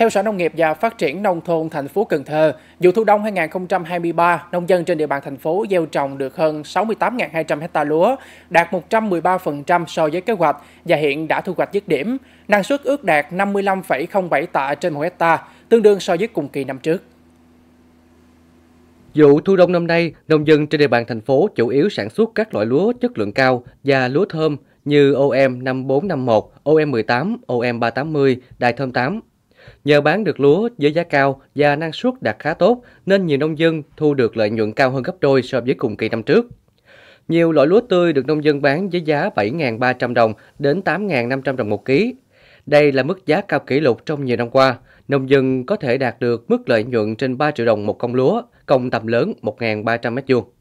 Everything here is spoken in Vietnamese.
Theo Sở Nông nghiệp và Phát triển Nông thôn thành phố Cần Thơ, vụ thu đông 2023, nông dân trên địa bàn thành phố gieo trồng được hơn 68.200 ha lúa, đạt 113% so với kế hoạch và hiện đã thu hoạch dứt điểm. Năng suất ước đạt 55,07 tạ trên 1 hecta, tương đương so với cùng kỳ năm trước. Vụ thu đông năm nay, nông dân trên địa bàn thành phố chủ yếu sản xuất các loại lúa chất lượng cao và lúa thơm như OM 5451, OM 18, OM 380, Đài thơm 8, Nhờ bán được lúa với giá cao và năng suất đạt khá tốt nên nhiều nông dân thu được lợi nhuận cao hơn gấp đôi so với cùng kỳ năm trước. Nhiều loại lúa tươi được nông dân bán với giá 7.300 đồng đến 8.500 đồng một ký. Đây là mức giá cao kỷ lục trong nhiều năm qua. Nông dân có thể đạt được mức lợi nhuận trên 3 triệu đồng một công lúa, công tầm lớn 1.300 mét vuông.